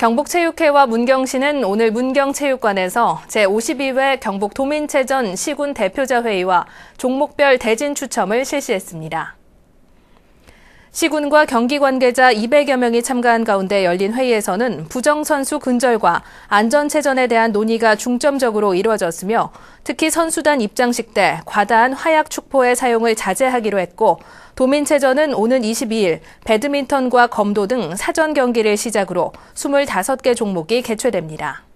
경북체육회와 문경시는 오늘 문경체육관에서 제52회 경북도민체전 시군 대표자 회의와 종목별 대진 추첨을 실시했습니다. 시군과 경기 관계자 200여 명이 참가한 가운데 열린 회의에서는 부정선수 근절과 안전체전에 대한 논의가 중점적으로 이루어졌으며 특히 선수단 입장식 때 과다한 화약 축포의 사용을 자제하기로 했고 도민체전은 오는 22일 배드민턴과 검도 등 사전 경기를 시작으로 25개 종목이 개최됩니다.